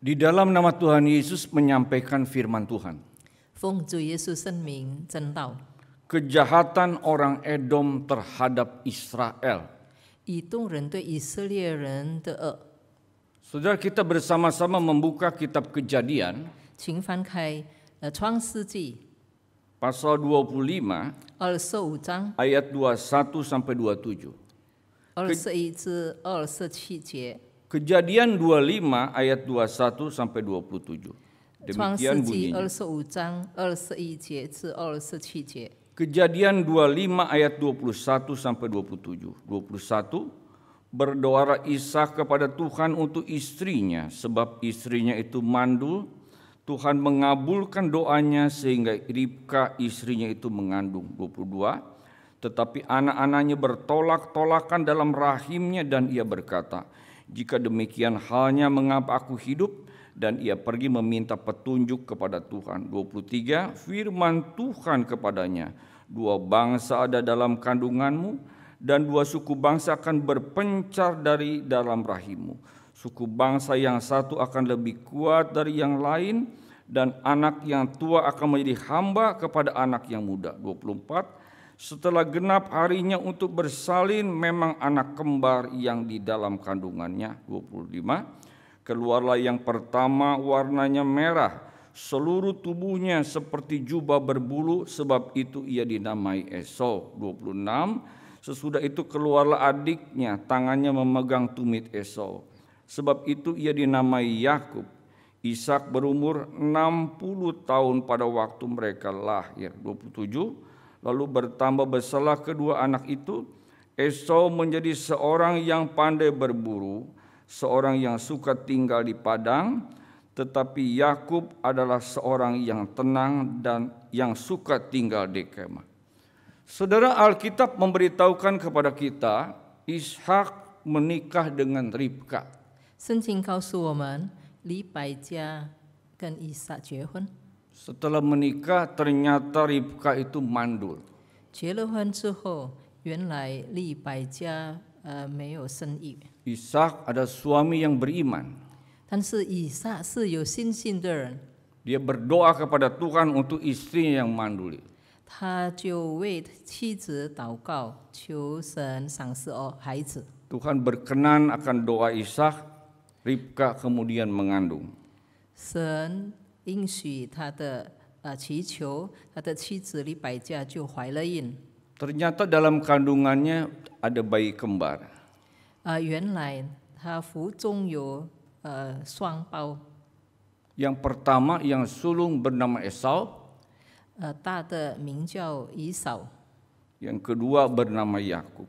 Di dalam nama Tuhan Yesus menyampaikan firman Tuhan. Kejahatan orang Edom terhadap Israel. Saudara kita bersama-sama membuka kitab Kejadian. Pasal 25 ayat 21 sampai 27. 二十一至二十七节。Kejadian 25 ayat 21 sampai 27. Demikian bunyinya. Kejadian 25 ayat 21 sampai 27. 21 berdoa Isa kepada Tuhan untuk istrinya sebab istrinya itu mandul. Tuhan mengabulkan doanya sehingga Ribka istrinya itu mengandung. 22 tetapi anak-anaknya bertolak-tolakan dalam rahimnya dan ia berkata, jika demikian halnya mengapa aku hidup? Dan ia pergi meminta petunjuk kepada Tuhan. 23. Firman Tuhan kepadanya. Dua bangsa ada dalam kandunganmu dan dua suku bangsa akan berpencar dari dalam rahimmu. Suku bangsa yang satu akan lebih kuat dari yang lain dan anak yang tua akan menjadi hamba kepada anak yang muda. 24 setelah genap harinya untuk bersalin memang anak kembar yang di dalam kandungannya 25 keluarlah yang pertama warnanya merah seluruh tubuhnya seperti jubah berbulu sebab itu ia dinamai Esau 26 Sesudah itu keluarlah adiknya, tangannya memegang tumit Esau. Sebab itu ia dinamai Yakub. Ishak berumur 60 tahun pada waktu mereka lahir. 27 Lalu bertambah besarlah kedua anak itu. Esau menjadi seorang yang pandai berburu, seorang yang suka tinggal di padang, tetapi Yakub adalah seorang yang tenang dan yang suka tinggal di kemah. Saudara Alkitab memberitahukan kepada kita, Ishak menikah dengan Ribka. 圣经告诉我们，李百家跟以撒结婚。setelah menikah ternyata Ribka itu mandul. 结了婚之后，原来利百加呃没有生育。Ishak eh, ada suami yang beriman. Dia berdoa kepada Tuhan untuk istrinya yang mandul. Tuhan berkenan akan doa Ishak, Ribka kemudian mengandung. 应许他的呃祈求，他的妻子李百家就怀了孕。Ternyata dalam kandungannya ada bayi kembar. Uh, pertama yang sulung bernama Esau. yang kedua bernama Yakub.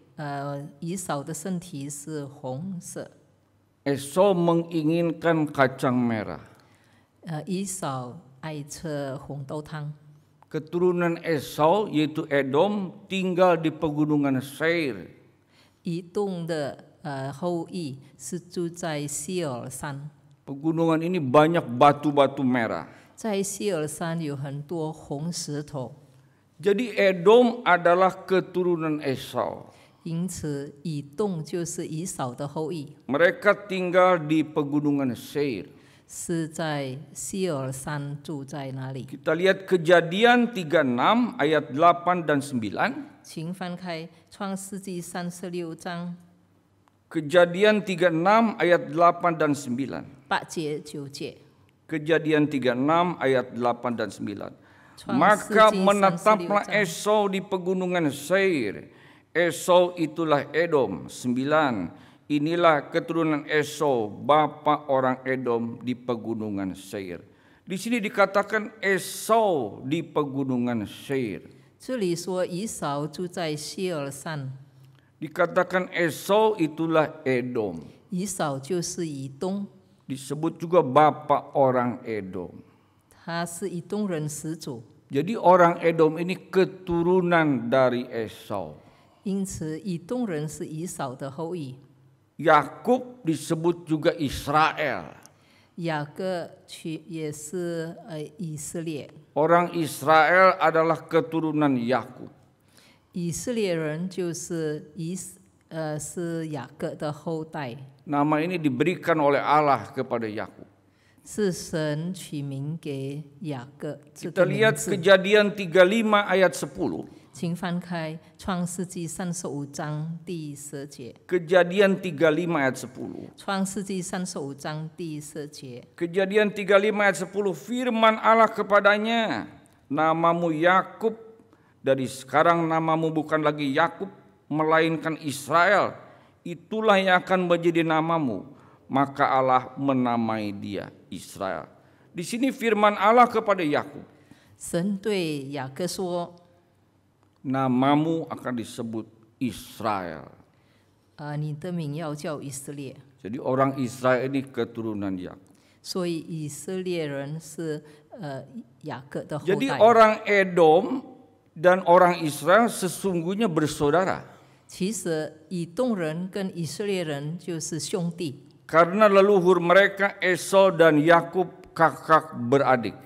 Esau menginginkan kacang merah. Esau Keturunan Esau yaitu Edom tinggal di pegunungan Seir. Pegunungan ini banyak batu-batu merah. Jadi Edom adalah keturunan Esau. 因此，以动就是以扫的后裔。Mereka tinggal di pegunungan Seir. kita lihat kejadian 36 ayat 8 dan 9. kejadian 36 ayat 8 dan 9. kejadian 36 ayat 8 dan 9. Maka menetaplah Esau di pegunungan Seir Esau itulah Edom. Sembilan, inilah keturunan Esau, bapa orang Edom di pegunungan Seir. Di sini dikatakan Esau di pegunungan Seir. 这里说以扫住在希尔山。Dikatakan Esau itulah Edom. Disebut juga bapa orang Edom. Jadi orang Edom ini keturunan dari Esau. Yakub disebut juga Israel. Orang Israel adalah keturunan Yakub. Nama ini diberikan oleh Allah kepada Yakub. Kita lihat kejadian 35 ayat 10. 请翻开《创世纪》三十五章第十节。Kejadian 35 ayat 10. tiga 35 ayat 10 firman Allah kepadanya, namamu Yakub dari sekarang namamu bukan lagi Yakub melainkan Israel. Itulah yang akan menjadi namamu. Maka Allah menamai dia Israel. Di sini firman Allah kepada Yakub. 神对雅各说：“ namamu akan disebut Israel. Uh, Jadi orang Israel ini keturunan Yakub. Jadi orang Edom dan orang Israel sesungguhnya bersaudara. Karena leluhur mereka Esau dan Yakub kakak beradik.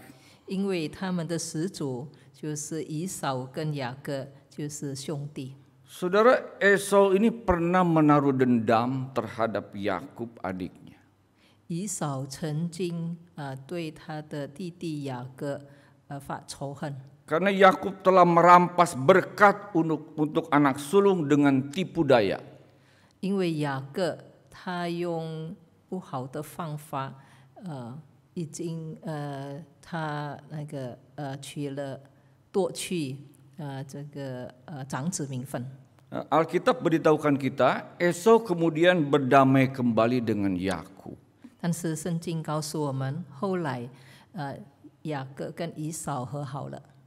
因为他们的始祖 Saudara Esau ini pernah menaruh dendam terhadap Yakub adiknya. Esau Karena Yakub telah merampas berkat untuk untuk anak sulung dengan tipu daya. 因为雅各他用不好的方法呃已经呃他那个呃娶了。Alkitab beritahukan kita Esau kemudian berdamai kembali dengan Yakub.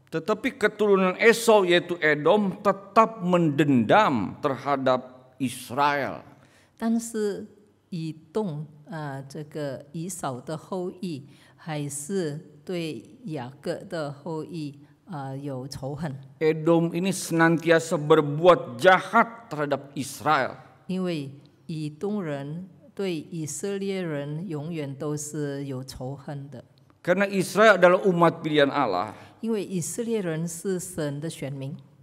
Tetapi keturunan Esau yaitu Edom tetap mendendam terhadap Israel. 但是以动啊、呃，这个以扫的后裔还是对雅各的后裔 Uh, Edom ini senantiasa berbuat jahat terhadap Israel. Karena Israel adalah umat pilihan Allah.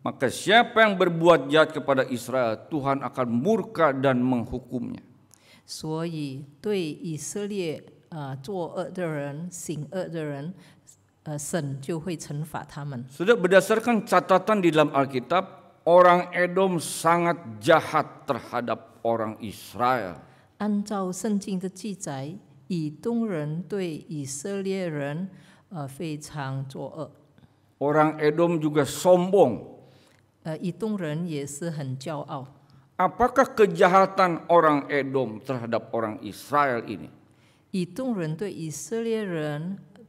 Maka siapa yang berbuat jahat kepada Israel, Tuhan akan murka dan menghukumnya. Jadi, untuk 所以对以色列啊、呃、作恶的人、行恶的人，Eh, Sudah berdasarkan catatan di dalam Alkitab, orang Edom sangat jahat terhadap orang Israel. orang Edom juga sombong. Apakah kejahatan orang Edom terhadap orang Israel ini? 以东人对以色列人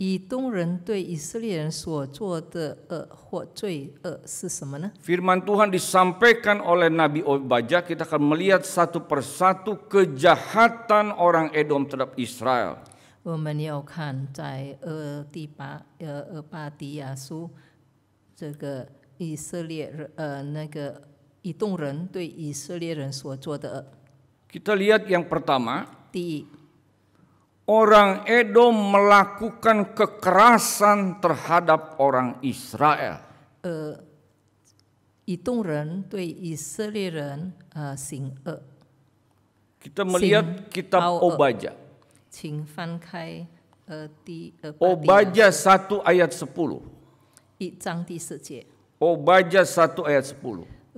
firman Tuhan disampaikan oleh Nabi Obaja, kita akan melihat satu persatu kejahatan orang Edom terhadap Israel. 我们要看在二第八呃二八迪亚书，这个以色列呃那个以东人对以色列人所做的恶。Kita lihat yang pertama. 第一。orang Edom melakukan kekerasan terhadap orang Israel. E, uh, 以东人对以色列人呃行恶。Kita e, e. melihat kitab Obaja. Obaja 1 ayat 10. Obaja 1 ayat 10.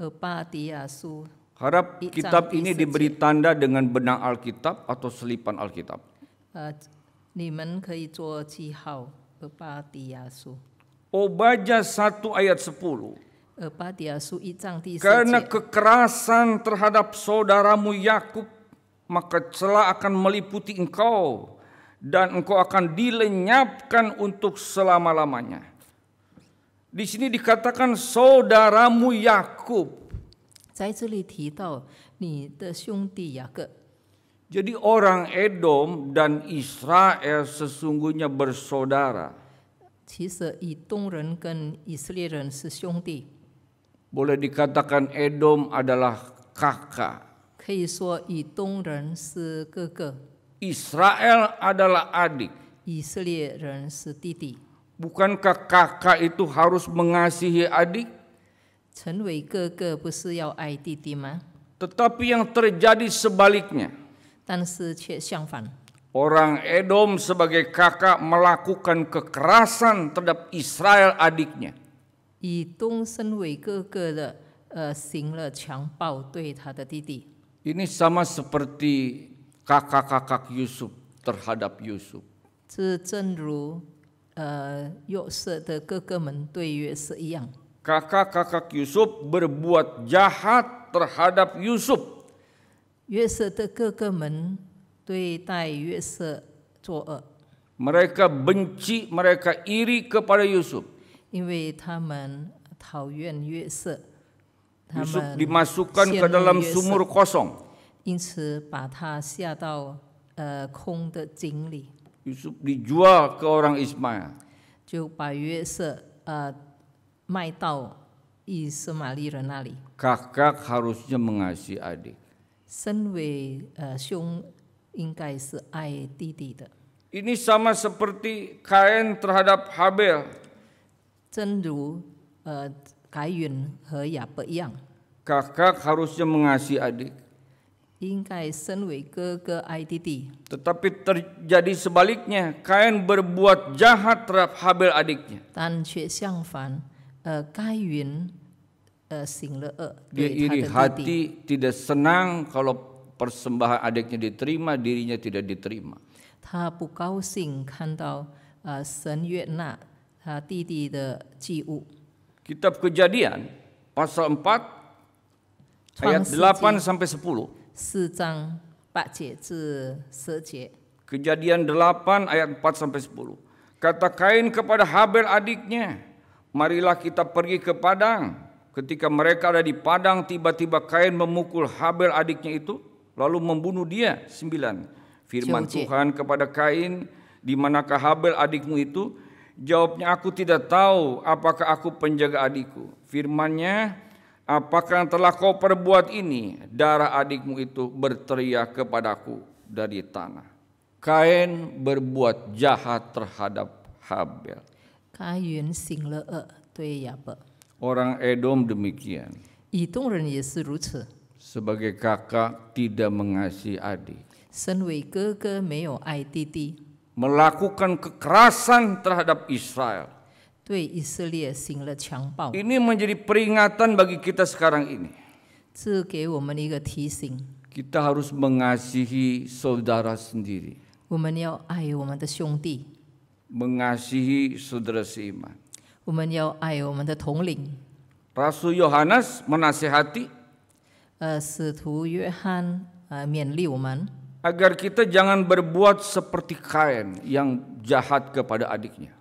Harap kitab ini diberi tanda dengan benang Alkitab atau selipan Alkitab. 呃，你们可以做记号。Ebadiasu. 1 ayat 10. Karena kekerasan terhadap saudaramu Yakub maka celah akan meliputi engkau dan engkau akan dilenyapkan untuk selama-lamanya. Di sini dikatakan saudaramu Yakub. Jadi orang Edom dan Israel sesungguhnya bersaudara. boleh dikatakan Edom adalah kakak. Israel adalah adik. Bukankah kakak itu harus mengasihi adik? Tetapi yang terjadi sebaliknya. Orang Edom sebagai kakak melakukan kekerasan terhadap Israel adiknya. Ini sama seperti kakak-kakak Yusuf terhadap Yusuf. kakak kakak Yusuf berbuat jahat terhadap Yusuf. 约瑟的哥哥们对待约瑟作恶。Mereka benci, mereka iri kepada Yusuf. Yusuf dimasukkan ke dalam sumur kosong. 因此把他下到呃空的井里。Yusuf dijual ke orang Ismail. 就把约瑟呃卖到以斯玛利人那里。Kakak harusnya mengasihi adik. 身为呃兄，应该是爱弟弟的。Ini sama seperti Kain terhadap Habel. Kakak harusnya mengasihi adik. Tetapi terjadi sebaliknya, Kain berbuat jahat terhadap Habel adiknya. Kain Eh, eh, Dia iri hati, tidak senang kalau persembahan adiknya diterima, dirinya tidak diterima. Eh, Kitab Kejadian pasal 4 ayat 8 sampai 10. Kejadian 8 ayat 4 sampai 10. Kata Kain kepada Habel adiknya, "Marilah kita pergi ke padang." ketika mereka ada di padang tiba-tiba Kain memukul Habel adiknya itu lalu membunuh dia. Sembilan. Firman Cuci. Tuhan kepada Kain, di manakah Habel adikmu itu? Jawabnya aku tidak tahu apakah aku penjaga adikku. Firmannya, apakah yang telah kau perbuat ini? Darah adikmu itu berteriak kepadaku dari tanah. Kain berbuat jahat terhadap Habel. Kain e, tuh ya sing le'e pak Orang Edom demikian. Sebagai kakak tidak mengasihi adik. melakukan kekerasan terhadap Israel. Ini menjadi peringatan bagi kita sekarang ini. Kita harus mengasihi saudara sendiri. Mengasihi saudara seiman. 我们要爱我们的统领。Rasul Yohanes menasihati. Uh, kita jangan berbuat seperti Kain yang jahat kepada adiknya.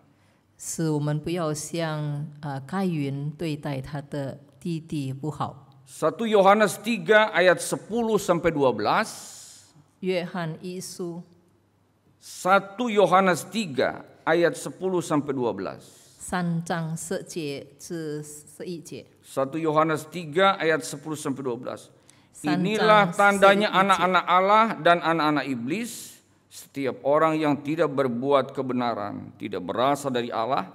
使我们不要像呃该云对待他的弟弟不好。1 Yohanes 3 ayat 10 sampai 12. Yohan Isu. 1 Yohanes 3 ayat 10 sampai 12 satu Yohanes 3 ayat 10 sampai 12. Inilah tandanya anak-anak Allah dan anak-anak iblis. Setiap orang yang tidak berbuat kebenaran tidak berasal dari Allah.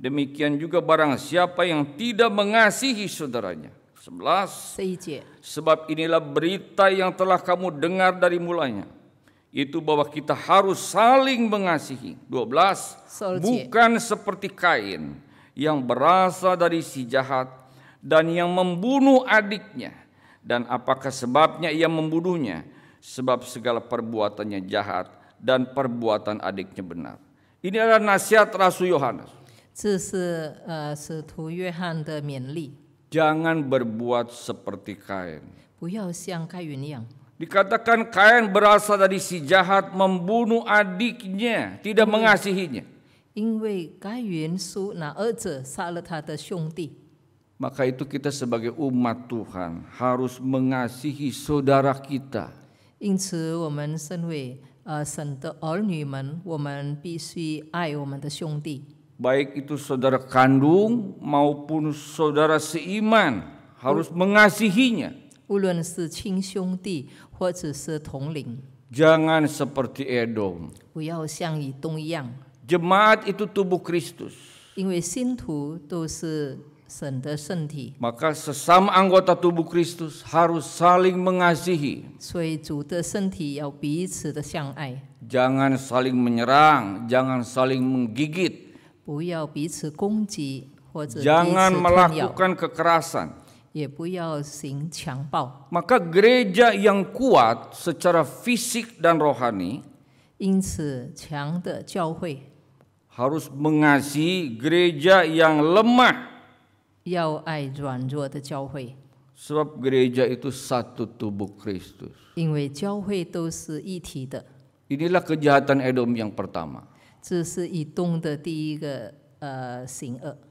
Demikian juga barang siapa yang tidak mengasihi saudaranya. 11. Sebab inilah berita yang telah kamu dengar dari mulanya itu bahwa kita harus saling mengasihi. 12 bukan seperti Kain yang berasal dari si jahat dan yang membunuh adiknya dan apakah sebabnya ia membunuhnya sebab segala perbuatannya jahat dan perbuatan adiknya benar. Ini adalah nasihat Rasul Yohanes. Eh, Jangan berbuat seperti Kain. Dikatakan Kain berasal dari si jahat membunuh adiknya, tidak hmm. mengasihinya. Maka itu kita sebagai umat Tuhan harus mengasihi saudara kita. Baik itu saudara kandung maupun saudara seiman harus hmm. mengasihinya. Jangan seperti Edom. 不要像以东一样。Jemaat itu tubuh Kristus. 因为信徒都是神的身体。Maka sesama anggota tubuh Kristus harus saling mengasihi. Jangan saling menyerang, jangan saling menggigit. Jangan melakukan kekerasan. Maka gereja yang kuat secara fisik dan rohani harus mengasihi gereja yang lemah. Sebab gereja itu satu tubuh Kristus. Inilah kejahatan Edom yang pertama.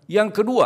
Yang kedua,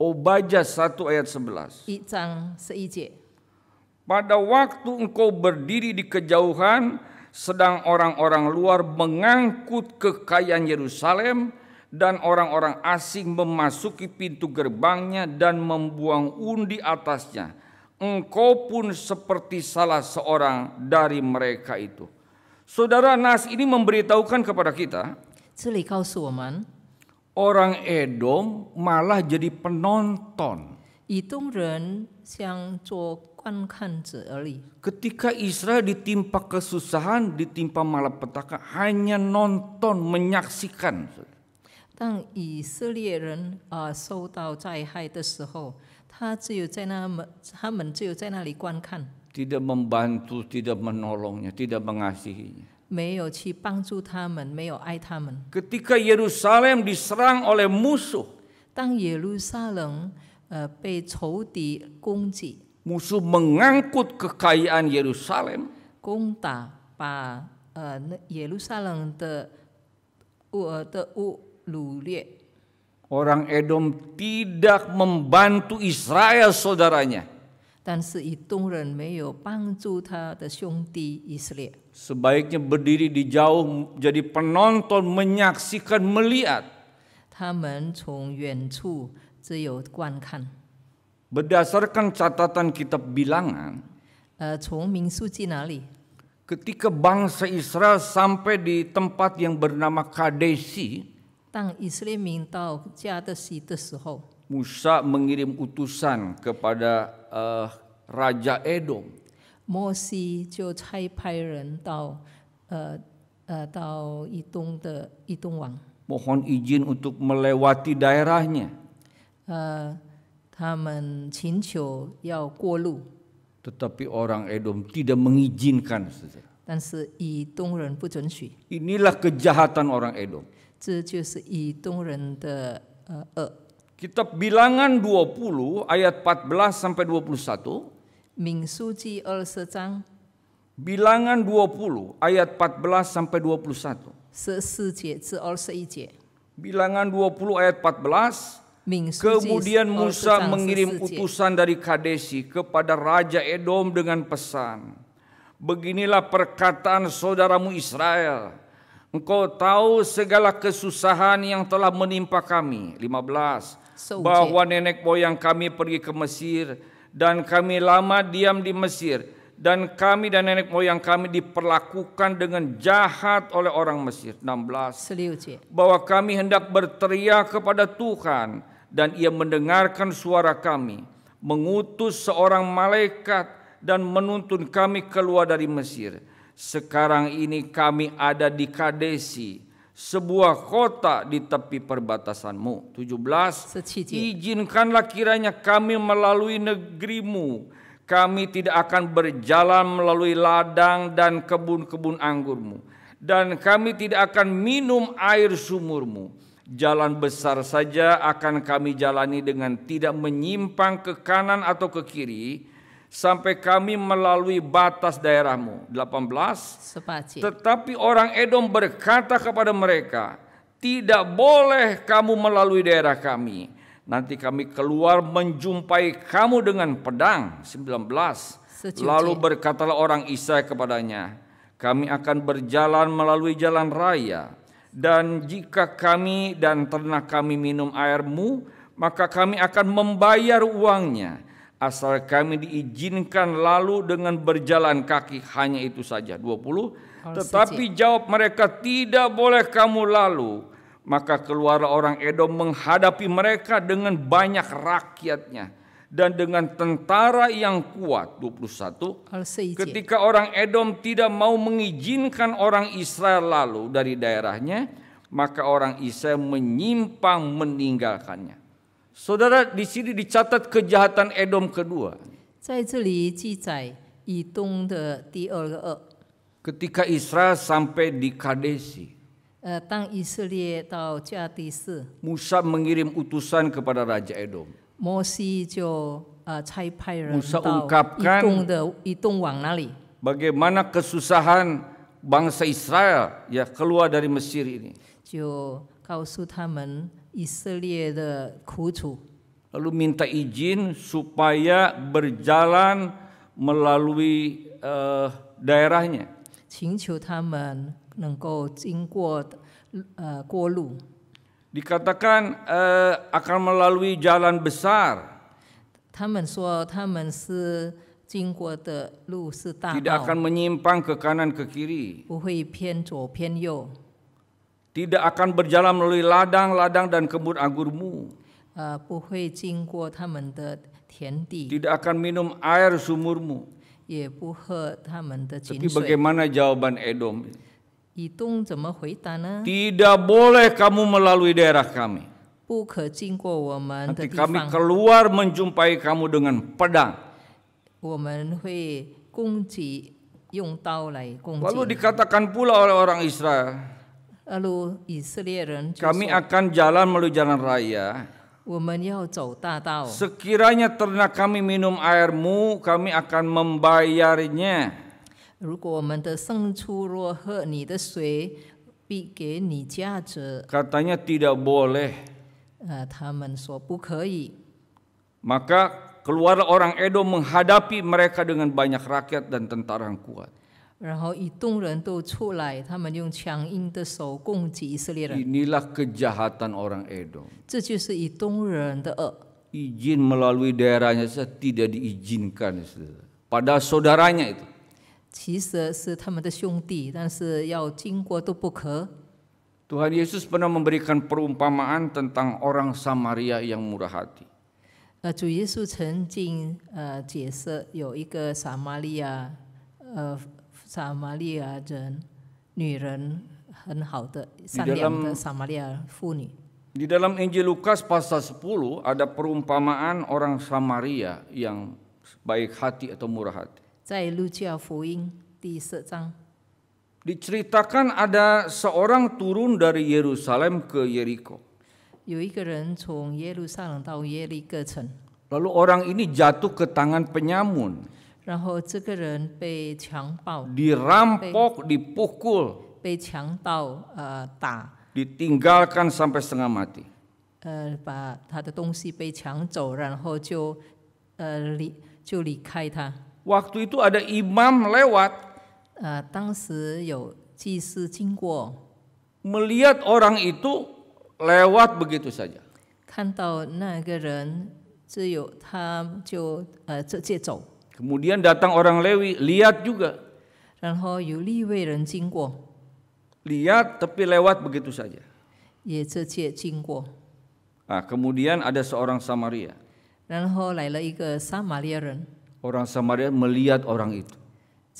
Obaja 1 ayat 11. Pada waktu engkau berdiri di kejauhan, sedang orang-orang luar mengangkut kekayaan Yerusalem dan orang-orang asing memasuki pintu gerbangnya dan membuang undi atasnya. Engkau pun seperti salah seorang dari mereka itu. Saudara Nas ini memberitahukan kepada kita. 这里告诉我们。orang Edom malah jadi penonton. Ketika Israel ditimpa kesusahan, ditimpa malapetaka, hanya nonton, menyaksikan. Uh, kan. Tidak membantu, tidak menolongnya, tidak mengasihinya. 没有去帮助他们，没有爱他们。Ketika Yerusalem diserang oleh musuh, musuh mengangkut kekayaan Yerusalem, Yerusalem，攻打把呃那耶路撒冷的呃的物掳掠。Orang Edom tidak membantu Israel saudaranya. Sebaiknya berdiri di jauh jadi penonton menyaksikan melihat. Berdasarkan catatan kitab bilangan. Ketika bangsa Israel sampai di tempat yang bernama Kadesi. 当以色列民到加德西的时候。Musa mengirim utusan kepada uh, raja Edom. Mohon izin untuk melewati daerahnya. Uh, orang Edom tidak mengizinkan. Inilah kejahatan orang Edom. Kitab Bilangan 20 ayat 14 sampai 21. Ming Suji Sejang. Bilangan 20 ayat 14 sampai 21. Bilangan 20 ayat 14 Kemudian Musa mengirim utusan dari Kadesi kepada Raja Edom dengan pesan, Beginilah perkataan saudaramu Israel, Engkau tahu segala kesusahan yang telah menimpa kami. 15 bahwa nenek moyang kami pergi ke Mesir dan kami lama diam di Mesir dan kami dan nenek moyang kami diperlakukan dengan jahat oleh orang Mesir 16 bahwa kami hendak berteriak kepada Tuhan dan ia mendengarkan suara kami mengutus seorang malaikat dan menuntun kami keluar dari Mesir sekarang ini kami ada di Kadesi sebuah kota di tepi perbatasanmu. 17. Izinkanlah kiranya kami melalui negerimu. Kami tidak akan berjalan melalui ladang dan kebun-kebun anggurmu. Dan kami tidak akan minum air sumurmu. Jalan besar saja akan kami jalani dengan tidak menyimpang ke kanan atau ke kiri sampai kami melalui batas daerahmu. 18. Tetapi orang Edom berkata kepada mereka, tidak boleh kamu melalui daerah kami. Nanti kami keluar menjumpai kamu dengan pedang. 19. Lalu berkatalah orang Israel kepadanya, kami akan berjalan melalui jalan raya. Dan jika kami dan ternak kami minum airmu, maka kami akan membayar uangnya asal kami diizinkan lalu dengan berjalan kaki hanya itu saja 20 tetapi jawab mereka tidak boleh kamu lalu maka keluar orang Edom menghadapi mereka dengan banyak rakyatnya dan dengan tentara yang kuat 21 ketika orang Edom tidak mau mengizinkan orang Israel lalu dari daerahnya maka orang Israel menyimpang meninggalkannya Saudara di sini dicatat kejahatan Edom kedua. Ketika Israel sampai di Kadesi. Eh, Musa mengirim utusan kepada Raja Edom. Eh, Musa ungkapkan bagaimana kesusahan bangsa Israel ya keluar dari Mesir ini. 就告诉他们以色列的苦楚。Lalu minta izin supaya berjalan melalui uh, daerahnya. uh, akan melalui jalan besar. Tidak akan menyimpang ke kanan ke kiri. 不会偏左偏右。tidak akan berjalan melalui ladang-ladang dan kebun anggurmu. Tidak akan minum air sumurmu. Tapi bagaimana jawaban Edom? Tidak boleh kamu melalui daerah kami. Nanti kami keluar menjumpai kamu dengan pedang. Lalu dikatakan pula oleh orang Israel. Lalu Kami akan jalan melalui jalan raya. Sekiranya ternak kami minum airmu, kami akan membayarnya. Katanya tidak boleh. Maka keluar orang Edom menghadapi mereka dengan banyak rakyat dan tentara yang kuat. Inilah kejahatan orang Edom. melalui daerahnya saja tidak diizinkan, saudara. Pada saudaranya itu. 其实是他们的兄弟，但是要经过都不可。Tuhan Yesus pernah memberikan perumpamaan tentang orang Samaria yang murah hati. 呃，主耶稣曾经呃解释有一个撒玛利亚呃撒玛利亚人女人很好的善良的撒玛利亚妇女。Di dalam Injil Lukas pasal 10 ada perumpamaan orang Samaria yang baik hati atau murah hati. Diceritakan ada seorang turun dari Yerusalem ke Yeriko. Lalu orang ini jatuh ke tangan penyamun. Dirampok, dipukul, 被强盗呃打，ditinggalkan sampai setengah mati. itu ada imam lewat orang itu lewat begitu saja. Kemudian datang orang Lewi, lihat juga. Lihat tapi lewat begitu saja. Nah, kemudian ada seorang Samaria. Orang Samaria melihat orang itu.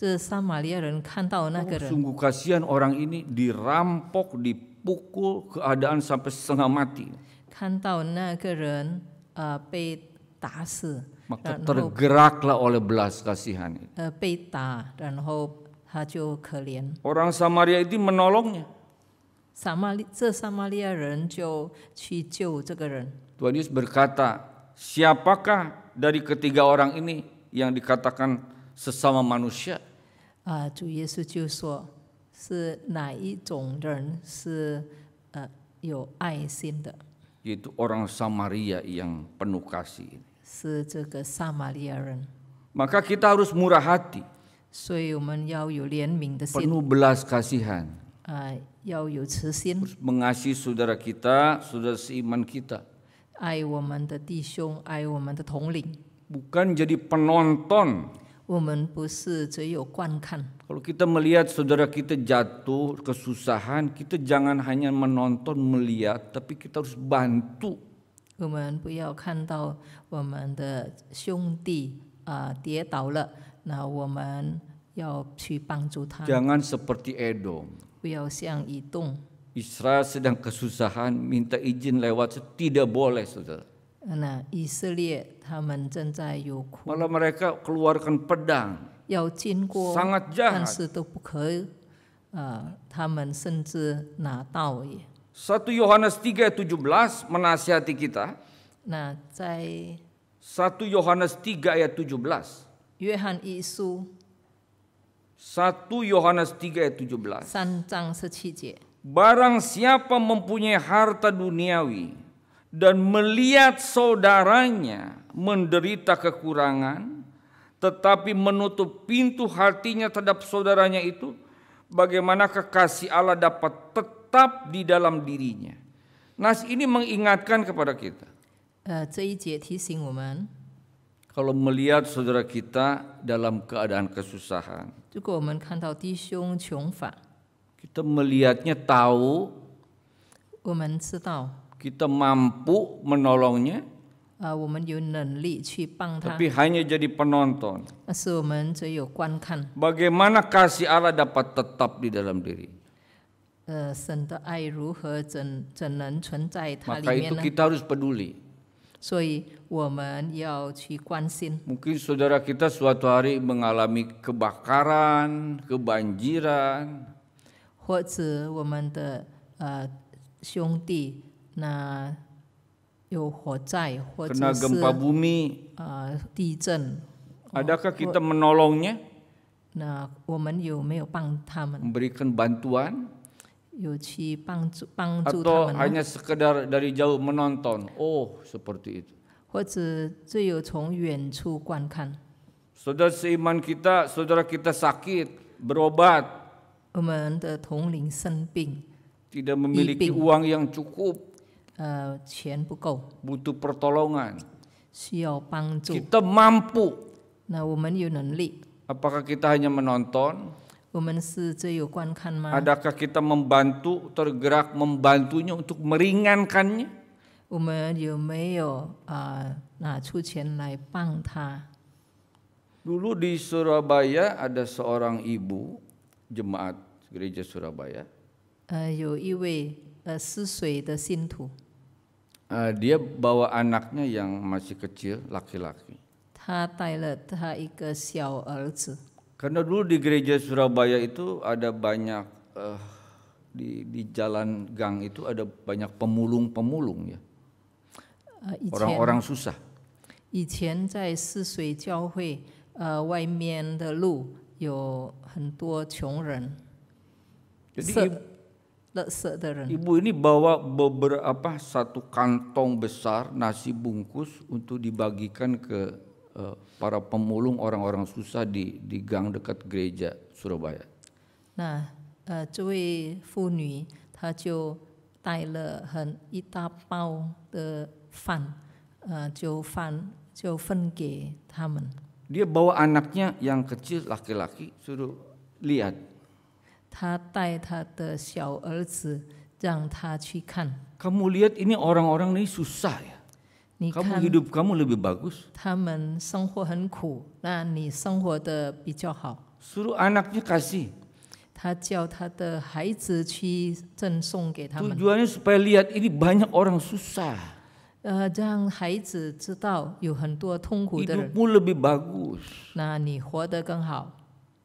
Oh, sungguh kasihan orang ini dirampok, dipukul, keadaan sampai setengah mati. 看到那个人，呃，被打死。maka tergeraklah oleh belas kasihan itu. Eh, orang Samaria itu menolongnya. Tuhan Yesus berkata, siapakah dari ketiga orang ini yang dikatakan sesama manusia? Uh, ah, 主耶稣就说，是哪一种人是呃有爱心的？Yaitu eh, orang Samaria yang penuh kasih ini. Maka kita harus murah hati. 所以我们要有怜悯的心。Penuh belas kasihan. Ah, mengasihi saudara kita, saudara seiman kita. Bukan jadi penonton. kita melihat saudara kita jatuh kesusahan, kita jangan hanya menonton melihat, tapi kita harus bantu. 我们不要看到我们的兄弟啊、呃、跌倒了，那我们要去帮助他。Jangan seperti Edom. sedang kesusahan, minta izin lewat tidak boleh, saudara. Nah, Israel, mereka keluarkan pedang. 要经过 jahat. 但是都不可，呃，他们甚至拿刀也。1 Yohanes 3 ayat 17 menasihati kita. Nah, 在1 Yohanes 3 ayat 17. Yohan Isu 1 Yohanes 3 ayat 17. 三章十七节 Barang siapa mempunyai harta duniawi dan melihat saudaranya menderita kekurangan tetapi menutup pintu hatinya terhadap saudaranya itu bagaimana kekasih Allah dapat tetap tetap di dalam dirinya. Nas ini mengingatkan kepada kita. kalau melihat saudara kita dalam keadaan kesusahan, kita melihatnya tahu, kita mampu menolongnya, tapi hanya jadi penonton. Bagaimana kasih Allah dapat tetap di dalam diri? Maka itu kita harus peduli. Mungkin saudara kita suatu hari mengalami kebakaran, kebanjiran, kena gempa bumi. Adakah kita menolongnya, Memberikan bantuan? atau hanya sekedar dari jauh menonton. Oh, seperti itu. Saudara seiman kita, saudara kita sakit, berobat. Tidak memiliki uang yang cukup. Butuh pertolongan. Kita mampu. Apakah kita hanya menonton? Adakah kita membantu tergerak membantunya untuk meringankannya? Dulu di Surabaya ada seorang ibu jemaat gereja Surabaya. dia bawa anaknya yang masih kecil, laki-laki. Karena dulu di gereja Surabaya itu ada banyak uh, di di jalan gang itu ada banyak pemulung-pemulung ya. Orang-orang susah. 以前在泗水教会，呃，外面的路有很多穷人，色，垃圾的人。Ibu ini bawa beberapa satu kantong besar nasi bungkus untuk dibagikan ke Eh, para pemulung orang-orang susah di di gang dekat gereja Surabaya. Nah, uh, Dia bawa anaknya yang kecil laki-laki suruh lihat. Er kan. Kamu lihat ini orang-orang ini susah ya kamu hidup kamu lebih bagus. Suruh anaknya kasih. Tujuannya supaya lihat ini banyak orang susah. Hidupmu lebih bagus.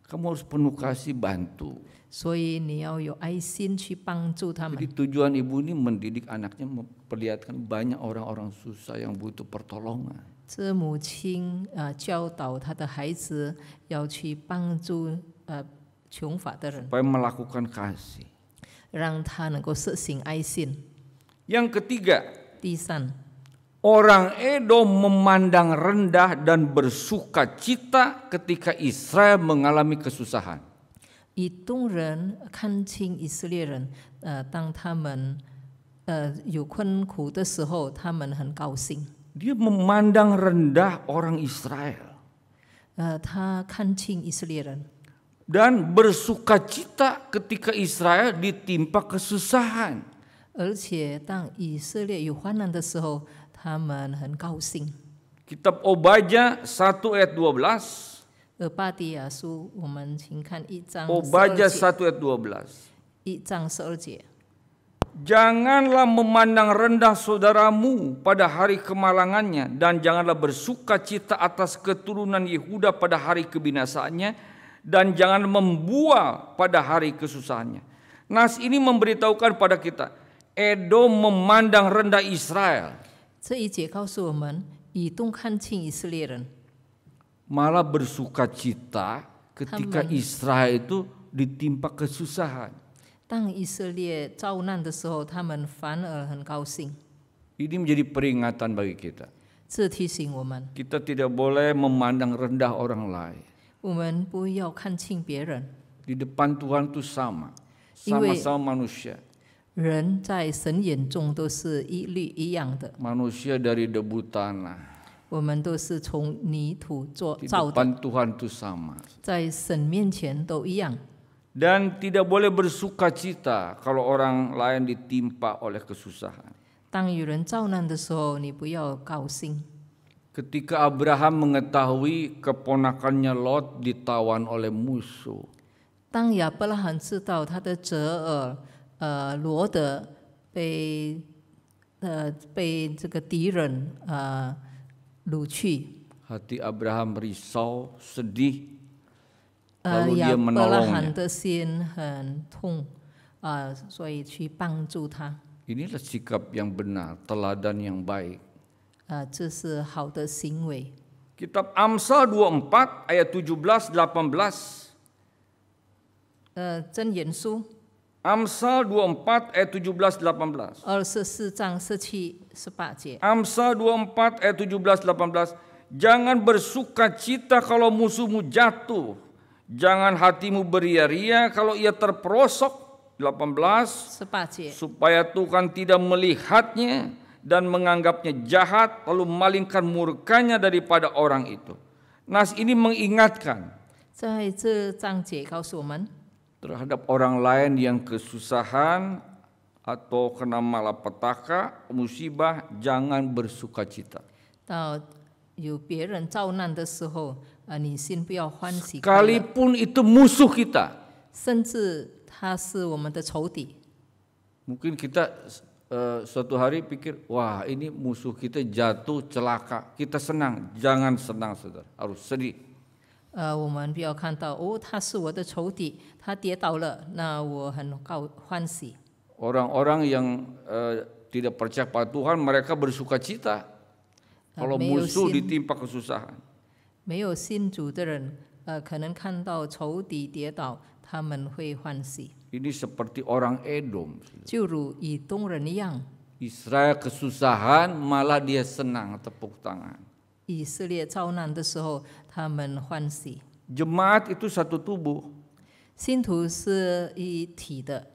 Kamu harus penuh kasih bantu. 所以你要有爱心去帮助他们。Jadi tujuan ibu ini mendidik anaknya memperlihatkan banyak orang-orang susah yang butuh pertolongan. Supaya melakukan kasih. Yang ketiga. Orang Edo memandang rendah dan bersuka cita ketika Israel mengalami kesusahan. 以东人看清以色列人，呃，当他们呃有困苦的时候，他们很高兴。Dia memandang rendah orang Israel. bersuka bersukacita ketika Israel ditimpa kesusahan. Kitab Obaja 1 ayat 12. 呃，巴迪亚书，我们请看一章。Oh 1 ayat 12. Janganlah memandang rendah saudaramu pada hari kemalangannya dan janganlah bersuka cita atas keturunan Yehuda pada hari kebinasaannya dan jangan membual pada hari kesusahannya. Nas ini memberitahukan pada kita, Edom memandang rendah Israel. 这一节告诉我们，以东看轻以色列人。malah bersuka cita ketika Israel itu ditimpa kesusahan. Eh, ini menjadi peringatan bagi kita. kita tidak boleh memandang rendah orang lain. di depan Tuhan itu sama, sama-sama manusia. manusia dari debu tanah. 我们都是从泥土做造的，在神面前都一样，但 tidak boleh bersuka cita kalau orang lain ditimpa oleh kesusahan。当有人遭难的时候，你不要高兴。ketika Abraham mengetahui keponakannya Lot ditawan oleh musuh。当亚伯拉罕知道他的侄儿呃罗德被呃被这个敌人啊。hati Abraham risau, sedih. Eh, Lalu ya, dia menolongnya. Ah, Inilah sikap yang benar, teladan yang baik. Ah, Kitab Amsal 24 ayat 17 18. Eh, Amsal 24 ayat 17 18. 二十四章十七 Amsal 24 ayat 17 18 Jangan bersuka cita kalau musuhmu jatuh. Jangan hatimu beria-ria kalau ia terperosok. 18 Sepacie. Supaya Tuhan tidak melihatnya dan menganggapnya jahat lalu malingkan murkanya daripada orang itu. Nas ini mengingatkan terhadap orang lain yang kesusahan atau kena malapetaka, musibah, jangan bersuka cita. Sekalipun itu musuh kita. Mungkin kita uh, suatu hari pikir, wah ini musuh kita jatuh celaka, kita senang, jangan senang saudara, harus sedih. 呃，我们不要看到哦，他是我的仇敌，他跌倒了，那我很高欢喜。orang-orang yang uh, tidak percaya pada Tuhan mereka bersuka cita ah, kalau musuh ditimpa kesusahan. Eh, Ini seperti orang Edom. Israel kesusahan malah dia senang tepuk tangan. Jemaat itu satu tubuh. 信徒是一体的。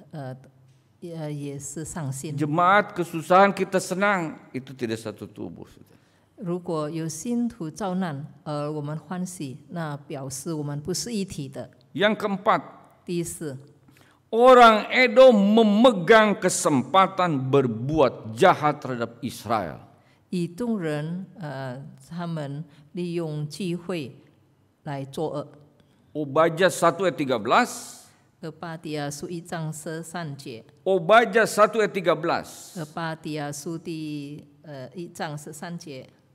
Eh, ya, Jemaat kesusahan kita senang itu tidak satu tubuh. Eh, Yang keempat. orang Edom memegang kesempatan berbuat jahat terhadap Israel. 以东人呃，他们利用机会来作恶。Obaja eh, e. 1 ayat 13. Kepatia sui zang se san Obaja 1 ayat 13. Kepatia suti eh, i zang se san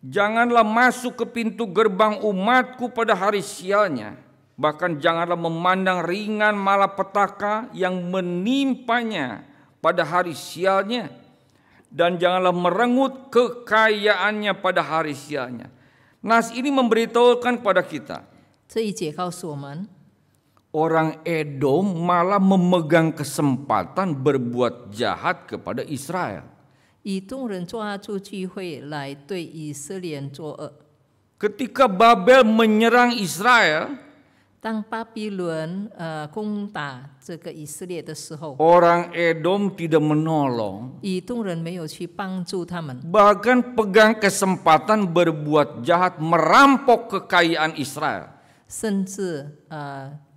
Janganlah masuk ke pintu gerbang umatku pada hari sialnya. Bahkan janganlah memandang ringan malapetaka yang menimpanya pada hari sialnya. Dan janganlah merengut kekayaannya pada hari sialnya. Nas ini memberitahukan kepada kita. 这一节告诉我们。orang Edom malah memegang kesempatan berbuat jahat kepada Israel. Ketika Babel menyerang Israel, orang Edom tidak menolong. Bahkan pegang kesempatan berbuat jahat merampok kekayaan Israel.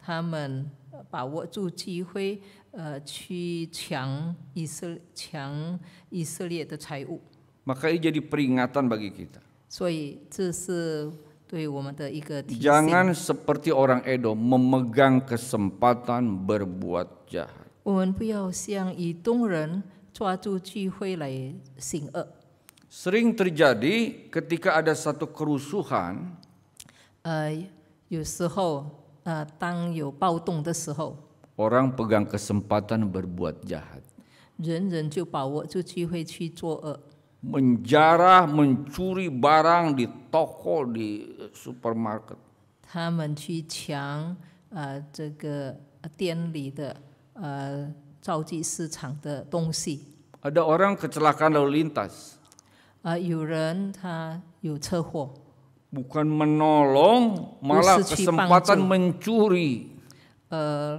他们把握住机会，呃，去抢以色抢以色列的财物。Maka ini jadi peringatan bagi kita. 所以这是对我们的一个提醒。Jangan seperti orang Edom memegang kesempatan berbuat jahat. 我们不要像以东人抓住机会来行恶。Sering terjadi ketika ada satu kerusuhan. Uh, 有时候呃，当有暴动的时候，orang pegang kesempatan berbuat jahat，人人就把握住机会去作恶。menjarah, mencuri barang di toko, di supermarket. orang kecelakaan lalu lintas bukan menolong malah kesempatan mencuri. Eh,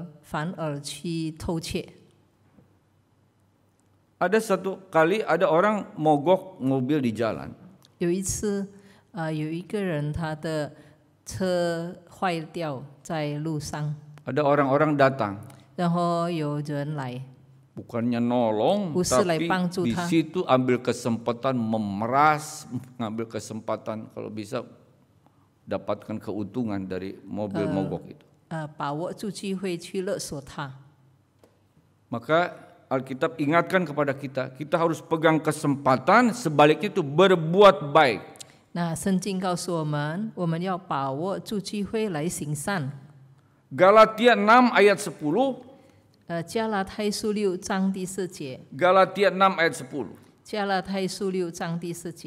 ada satu kali ada orang mogok mobil di jalan. Eh, ada orang orang-orang datang. bukannya nolong tapi di situ ambil kesempatan memeras, ngambil kesempatan kalau bisa dapatkan keuntungan dari mobil uh, mogok itu. Uh, Maka Alkitab ingatkan kepada kita, kita harus pegang kesempatan sebaliknya itu berbuat baik. Nah, Galatia 6 ayat 10. Uh, eh, Galatia 6 ayat 10.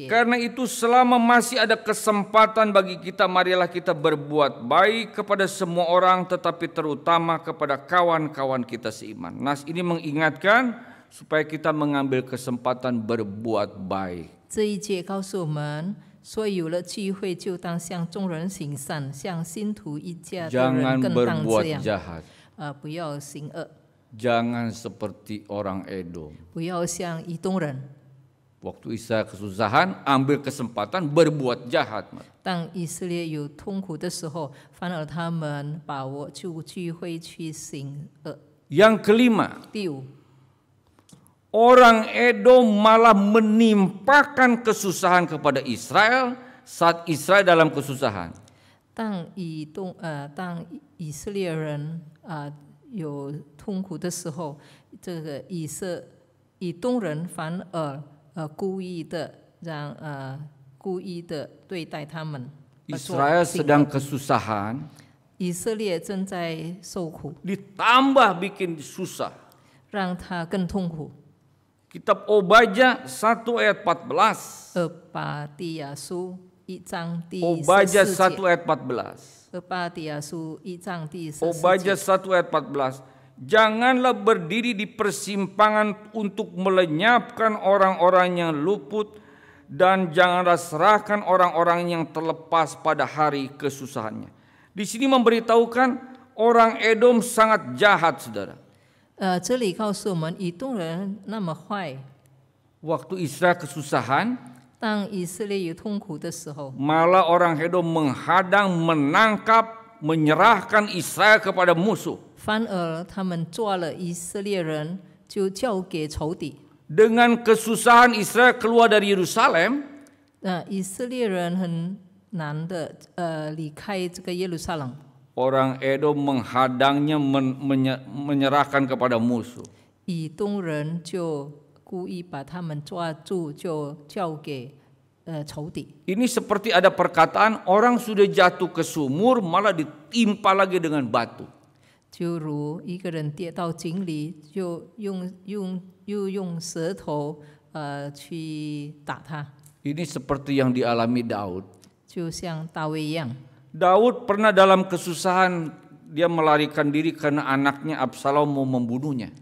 Karena itu selama masih ada kesempatan bagi kita marilah kita berbuat baik kepada semua orang tetapi terutama kepada kawan-kawan kita seiman. Nas ini mengingatkan supaya kita mengambil kesempatan berbuat baik. berbuat Jangan jahat. Jangan seperti orang Edom. 不要像以东人。Waktu Isa kesusahan, ambil kesempatan berbuat jahat. Yang kelima, orang Edom malah menimpakan kesusahan kepada Israel saat Israel dalam kesusahan. 当以东呃，当以色列人啊、呃、有痛苦的时候，这个以色以东人反而呃故意的让呃故意的对待他们。Israel sedang kesusahan. bikin susah. Obaja 1 ayat 14. Obaja 1 ayat 14. Obaja 1 ayat 14 janganlah berdiri di persimpangan untuk melenyapkan orang-orang yang luput dan janganlah serahkan orang-orang yang terlepas pada hari kesusahannya. Di sini memberitahukan orang Edom sangat jahat, saudara. Uh, Waktu Israel kesusahan, Malah orang Edom menghadang, menangkap, menyerahkan Israel kepada musuh. Dengan kesusahan Israel keluar dari Yerusalem, nah, Orang Edom menghadangnya men, menye, menyerahkan kepada musuh. Ini seperti ada perkataan orang sudah jatuh ke sumur malah ditimpa lagi dengan batu. 就如一个人跌到井里，就用用又用舌头呃去打他。Ini seperti yang dialami Daud. 就像大卫一样。Daud pernah dalam kesusahan dia melarikan diri karena anaknya Absalom mau membunuhnya.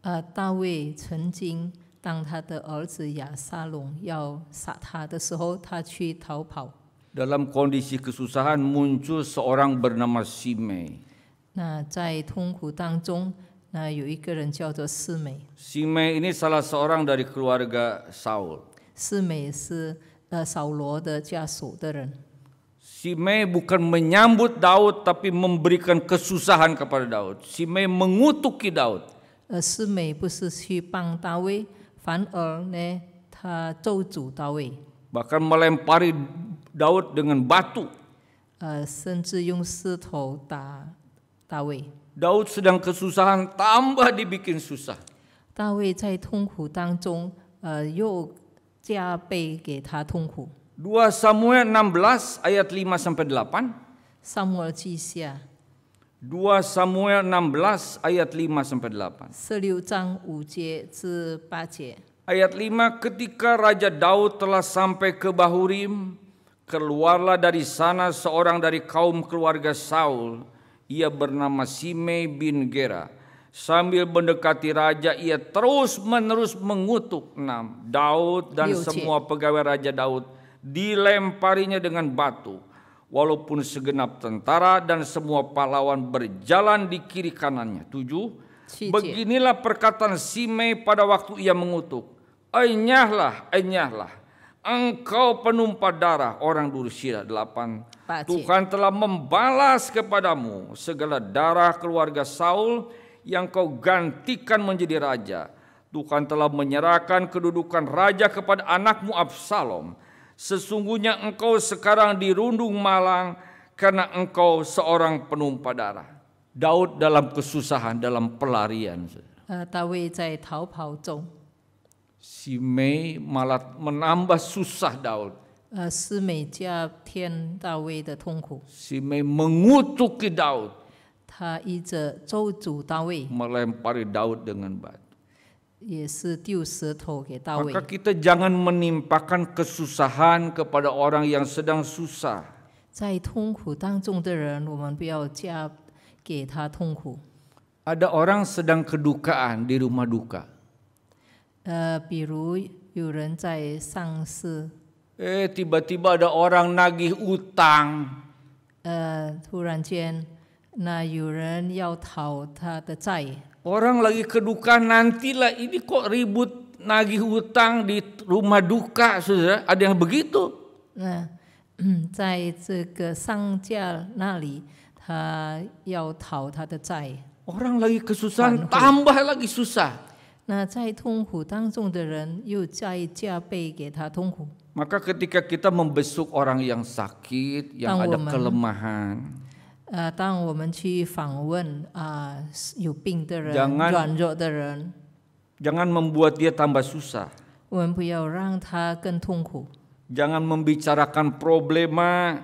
呃，大卫曾经当他的儿子亚沙龙要杀他的时候，他去逃跑。Dalam uh, kondisi kesusahan muncul seorang bernama Simei. 那在痛苦当中，那有一个人叫做四美。四美 ini salah seorang dari keluarga Saul. Mei bukan menyambut Daud tapi memberikan kesusahan kepada Daud. Simei mengutuki Daud. Bahkan melempari Daud dengan batu. 呃，甚至用石头打 Daud. Daud sedang kesusahan tambah dibikin susah. Eh, Daud 2 Samuel 16 ayat 5 sampai 8. Samuel 2 Samuel 16 ayat 5 sampai 8. 16 ayat 5节至8 Ayat 5 ketika Raja Daud telah sampai ke Bahurim, keluarlah dari sana seorang dari kaum keluarga Saul ia bernama Simei bin Gera. Sambil mendekati raja, ia terus-menerus mengutuk enam Daud dan semua pegawai raja Daud dilemparinya dengan batu. Walaupun segenap tentara dan semua pahlawan berjalan di kiri kanannya. Tujuh, beginilah perkataan Simei pada waktu ia mengutuk. Enyahlah, enyahlah. Engkau penumpah darah orang Dursira. Delapan, Tuhan telah membalas kepadamu segala darah keluarga Saul yang kau gantikan menjadi raja. Tuhan telah menyerahkan kedudukan raja kepada anakmu Absalom. Sesungguhnya engkau sekarang dirundung malang karena engkau seorang penumpah darah. Daud dalam kesusahan, dalam pelarian. Si Mei malah menambah susah Daud. 呃，施美加添大卫的痛苦。Si Mei Daud. 他依着咒诅大卫。Melempari Daud dengan batu. kita jangan menimpakan kesusahan kepada orang yang sedang susah. 在痛苦当中的人，我们不要加给他痛苦。Ada orang sedang kedukaan di rumah duka. 呃，比如有人在丧事。eh tiba-tiba ada orang nagih utang. Uh, orang lagi kedukaan nantilah ini kok ribut nagih utang di rumah duka, saudara. Ada yang begitu? orang lagi kesusahan tambah lagi susah. 那在痛苦当中的人又再加倍给他痛苦。maka ketika kita membesuk orang yang sakit, yang ada kelemahan, 呃，当我们去访问啊、呃、有病的人、jangan, uh, uh, jangan membuat dia tambah susah. Jangan membicarakan problema.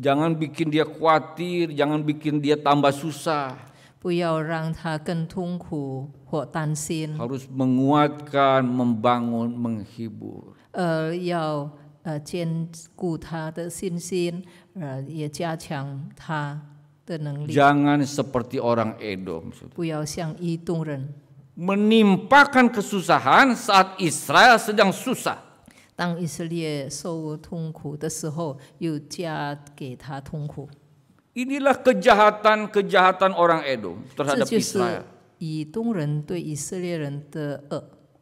Jangan bikin dia khawatir, jangan bikin dia tambah susah。harus menguatkan, membangun, menghibur. 呃，要呃兼顾他的信心，呃，也加强他的能力。Jangan eh, eh, eh, seperti orang Edom. 不要像伊东人。Menimpakan kesusahan saat Israel sedang susah. 当以色列受痛苦的时候，又加给他痛苦。Inilah kejahatan-kejahatan orang Edom terhadap Israel.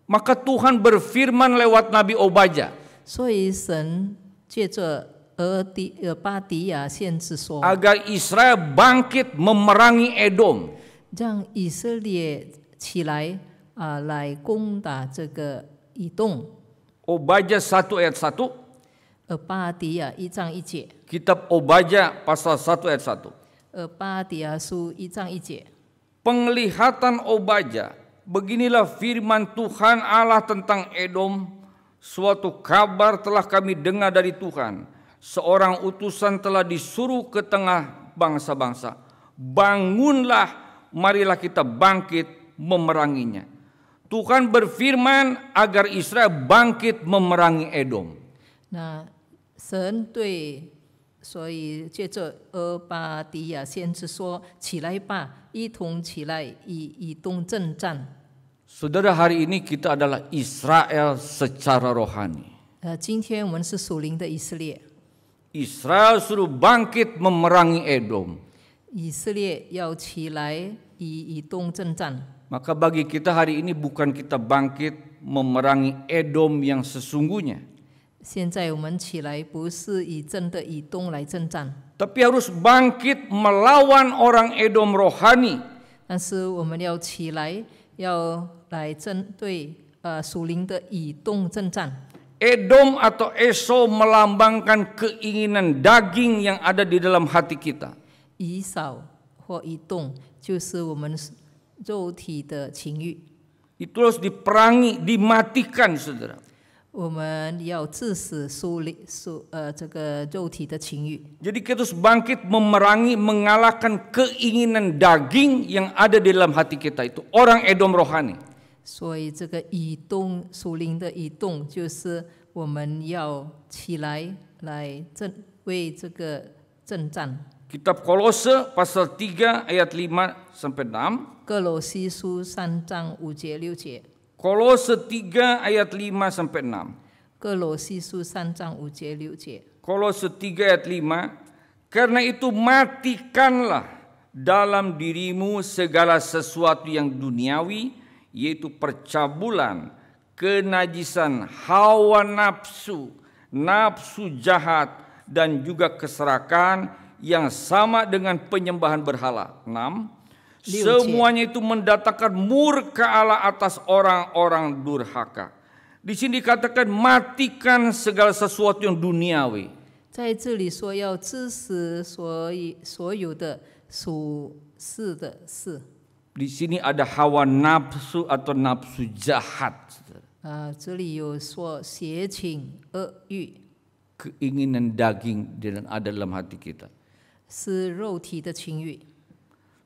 Maka Tuhan berfirman lewat Nabi Obaja. Agar Israel bangkit memerangi Edom. Obaja 1 ayat 1. Obadiah 一章一节。Kitab Obaja pasal 1 ayat 1. Eh, Penglihatan Obaja, beginilah firman Tuhan Allah tentang Edom, suatu kabar telah kami dengar dari Tuhan, seorang utusan telah disuruh ke tengah bangsa-bangsa. Bangunlah, marilah kita bangkit memeranginya. Tuhan berfirman agar Israel bangkit memerangi Edom. Nah, 神对 Saudara, hari ini kita adalah Israel secara rohani. Israel suruh bangkit memerangi Edom. bagi kita hari ini bukan kita bangkit memerangi Edom yang sesungguhnya. Tapi harus bangkit melawan orang Edom rohani 但是我们要起来要来针对呃属灵的以东征战。Edom atau Esau melambangkan keinginan daging yang ada di dalam hati kita. itu harus diperangi, dimatikan saudara. Jadi harus bangkit memerangi mengalahkan keinginan daging yang ada di dalam hati kita itu orang Edom rohani. 所以这个以动属灵的以动，就是我们要起来来正为这个正战。Kitab Kolose pasal 3 ayat 5 sampai 6. Kolose 3 ayat 5 sampai 6. Kolose 3 ayat 5. Karena itu matikanlah dalam dirimu segala sesuatu yang duniawi yaitu percabulan, kenajisan, hawa nafsu, nafsu jahat dan juga keserakan yang sama dengan penyembahan berhala. 6 Semuanya itu mendatangkan murka Allah atas orang-orang durhaka. Di sini dikatakan matikan segala sesuatu yang duniawi. Di sini ada hawa nafsu atau nafsu jahat. Keinginan daging dan ada dalam hati kita. 是肉体的情欲。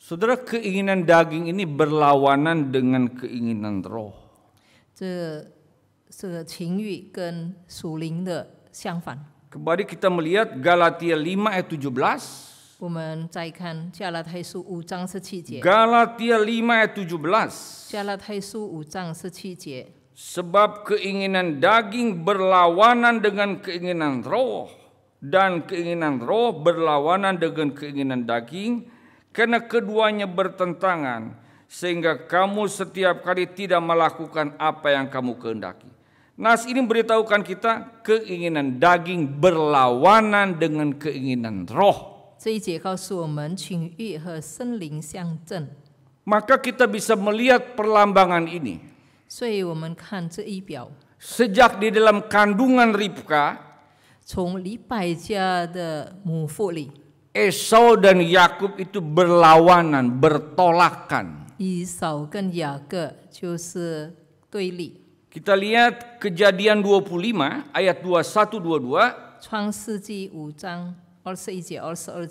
Saudara keinginan daging ini berlawanan dengan keinginan roh. Kembali kita melihat Galatia 5 ayat 17. Galatia 5 ayat 17. Galatia 5 ayat 17. Sebab keinginan daging berlawanan dengan keinginan roh dan keinginan roh berlawanan dengan keinginan daging karena keduanya bertentangan sehingga kamu setiap kali tidak melakukan apa yang kamu kehendaki. Nas ini beritahukan kita keinginan daging berlawanan dengan keinginan roh. Maka kita bisa melihat perlambangan ini. Sejak di dalam kandungan Ribka, 从李百家的母腹里，Esau dan Yakub itu berlawanan, bertolakan. Esau dan Yakub Kita lihat kejadian 25 ayat 21 22.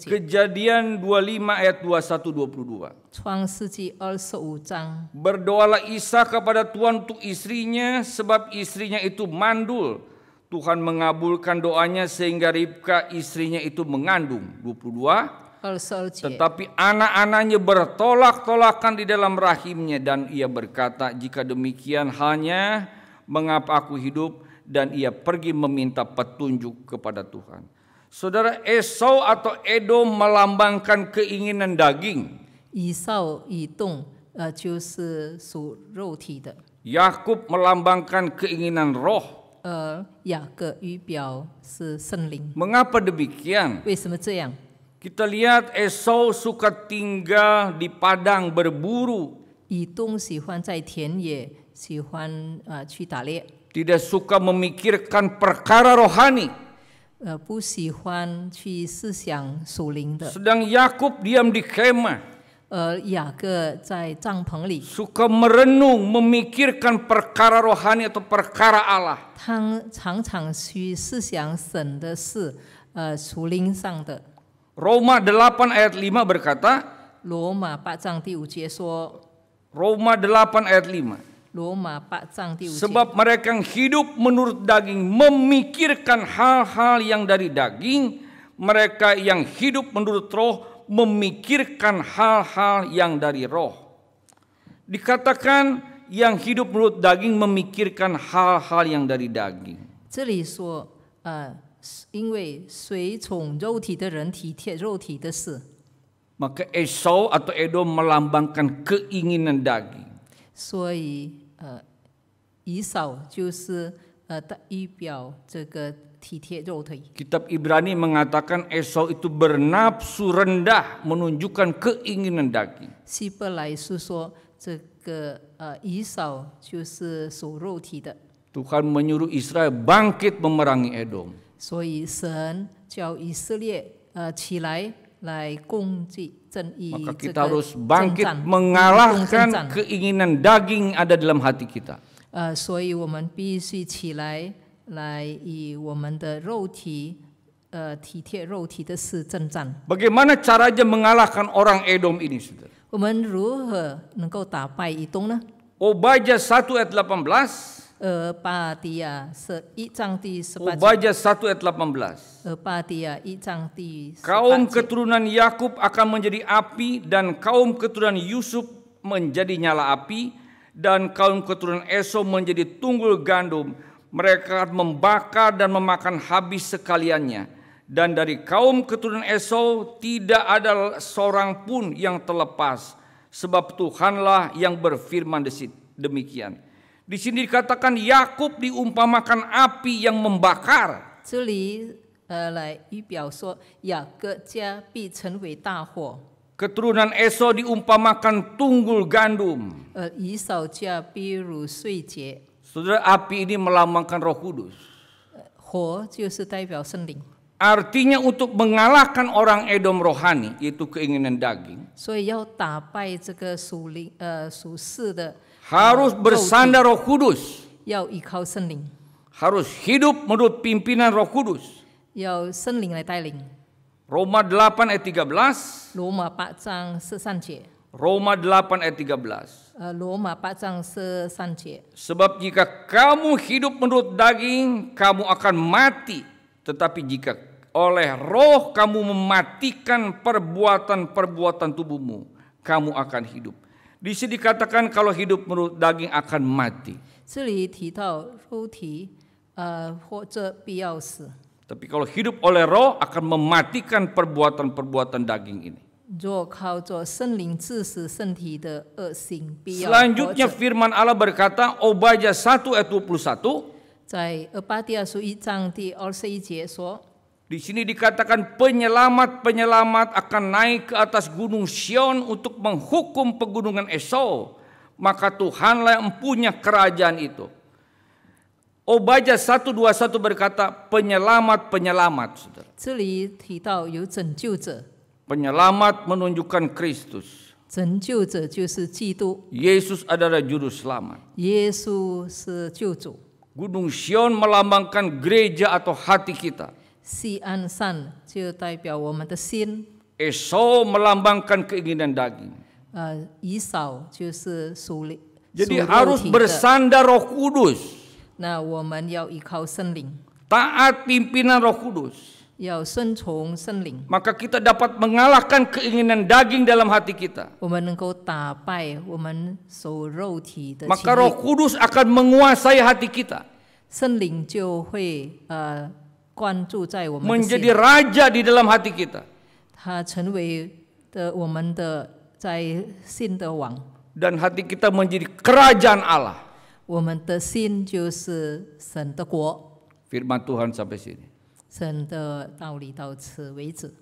Kejadian 25 ayat 21 22. Berdoalah Isa kepada Tuhan untuk istrinya sebab istrinya itu mandul Tuhan mengabulkan doanya sehingga Ribka istrinya itu mengandung 22 tetapi anak-anaknya bertolak-tolakan di dalam rahimnya dan ia berkata jika demikian hanya mengapa aku hidup dan ia pergi meminta petunjuk kepada Tuhan Saudara Esau atau Edom melambangkan keinginan daging Esau Edom eh, Yakub melambangkan keinginan roh Mengapa demikian? Kita lihat Esau suka tinggal di padang berburu. Tidak suka memikirkan perkara rohani. Sedang Yakub diam di kemah suka merenung memikirkan perkara rohani atau perkara Allah. Roma 8 ayat 5 berkata, Roma 8 Roma 8 ayat Roma 8 Sebab mereka yang hidup menurut daging memikirkan hal-hal yang dari daging, mereka yang hidup menurut roh memikirkan hal-hal yang dari roh. Dikatakan yang hidup menurut daging memikirkan hal-hal yang dari daging. maka Esau atau Edom melambangkan keinginan daging. 所以，呃，以扫就是呃代表这个。Kitab Ibrani mengatakan Esau itu bernafsu rendah menunjukkan keinginan daging. E, Tuhan menyuruh Israel bangkit memerangi Edom. E, Maka kita harus bangkit mengalahkan keinginan daging ada dalam hati kita. E, 来以我们的肉体，呃，体贴肉体的事征战。Bagaimana caranya mengalahkan orang Edom ini, saudara? 我们如何能够打败以东呢？Obaja ayat 18. belas. Obaja ayat 18. belas. Kaum keturunan Yakub akan menjadi api dan kaum keturunan Yusuf menjadi nyala api dan kaum keturunan Esau menjadi tunggul gandum mereka membakar dan memakan habis sekaliannya. Dan dari kaum keturunan Esau tidak ada seorang pun yang terlepas. Sebab Tuhanlah yang berfirman demikian. Di sini dikatakan Yakub diumpamakan api yang membakar. Eh, keturunan Esau diumpamakan tunggul gandum. Saudara, api ini melambangkan Roh Kudus. Artinya untuk mengalahkan orang Edom rohani, yaitu keinginan daging. Harus bersandar Roh Kudus. Harus hidup menurut pimpinan Roh Kudus. Roma 8 ayat 13. Roma 8 13. Roma 8 ayat 13. Eh, Roma 8章是三节. Sebab jika kamu hidup menurut daging, kamu akan mati. Tetapi jika oleh roh kamu mematikan perbuatan-perbuatan tubuhmu, kamu akan hidup. Di sini dikatakan kalau hidup menurut daging akan mati. Eh, Tapi kalau hidup oleh roh akan mematikan perbuatan-perbuatan daging ini. Selanjutnya firman Allah berkata Obaja 1 ayat 21 di sini dikatakan penyelamat-penyelamat akan naik ke atas gunung Sion untuk menghukum pegunungan Esau. Maka Tuhanlah yang punya kerajaan itu. Obaja 121 berkata penyelamat-penyelamat. Penyelamat menunjukkan Kristus. Yesus adalah juru selamat. Yesus Gunung Sion melambangkan gereja atau hati kita. Esau melambangkan keinginan daging. Uh, Jadi harus bersandar Roh Kudus. Nah, Taat pimpinan Roh Kudus. Maka kita dapat mengalahkan keinginan daging dalam hati kita. Maka Roh Kudus akan menguasai hati kita. Menjadi raja di dalam hati kita. Dan hati kita menjadi kerajaan Allah. Firman Tuhan sampai sini. 真的道理到此为止。